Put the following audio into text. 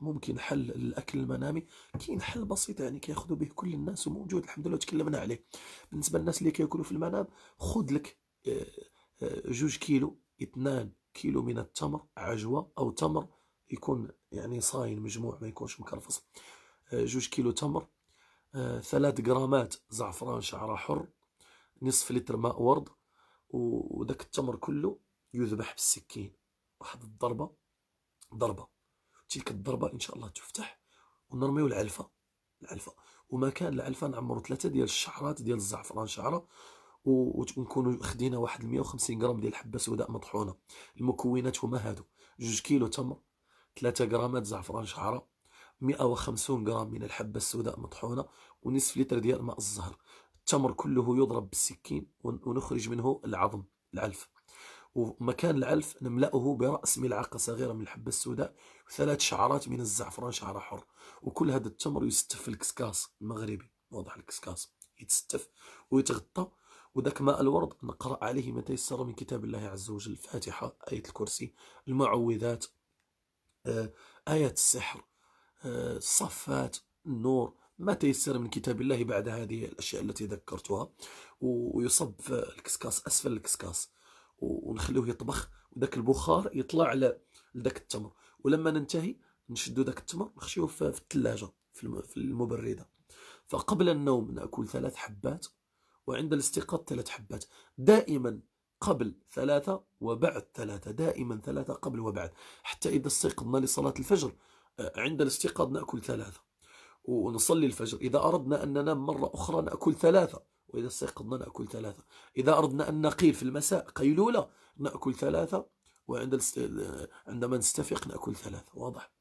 ممكن حل للاكل المنامي كاين حل بسيط يعني كياخذوا به كل الناس وموجود الحمد لله تكلمنا عليه بالنسبه للناس اللي كياكلوا في المنام خذ لك آه، آه، جوج كيلو اثنان كيلو من التمر عجوه او تمر يكون يعني صاين مجموع ما يكونش مكرفص آه، جوج كيلو تمر ثلاث غرامات زعفران شعره حر نصف لتر ماء ورد وذاك التمر كله يذبح بالسكين واحد الضربه ضربه تلك الضربه ان شاء الله تفتح ونرميو العلفه العلفه ومكان العلفه نعمرو ثلاثه ديال الشعرات ديال الزعفران شعره ونكونوا خدينا واحد 150 غرام ديال الحبه سوداء مطحونه المكونات هما هادو جوج كيلو تمر 3 غرامات زعفران شعره 150 غرام من الحبه السوداء مطحونه ونصف لتر ديال ماء الزهر التمر كله يضرب بالسكين ونخرج منه العظم العلف ومكان العلف نملأه برأس ملعقة صغيرة من الحبة السوداء وثلاث شعرات من الزعفران شعر حر وكل هذا التمر يستف في الكسكاس المغربي واضح الكسكاس يتستف ويتغطى وذاك ماء الورد نقرأ عليه ما تيسر من كتاب الله عز وجل الفاتحة آية الكرسي المعوذات آية السحر الصفات آه، النور ما تيسر من كتاب الله بعد هذه الأشياء التي ذكرتها ويصب في الكسكاس أسفل الكسكاس ونخلوه يطبخ وذاك البخار يطلع على لذاك التمر ولما ننتهي نشدو ذاك التمر نخشيوه في الثلاجه في المبرده فقبل النوم ناكل ثلاث حبات وعند الاستيقاظ ثلاث حبات دائما قبل ثلاثة وبعد ثلاثة دائما ثلاثة قبل وبعد حتى إذا استيقظنا لصلاة الفجر آه، عند الاستيقاظ نأكل ثلاثة ونصلي الفجر إذا أردنا أن ننام مرة أخرى نأكل ثلاثة وإذا استيقظنا نأكل ثلاثة إذا أردنا أن نقيل في المساء قيلولة نأكل ثلاثة وعندما نستفق نستفيق نأكل ثلاثة واضح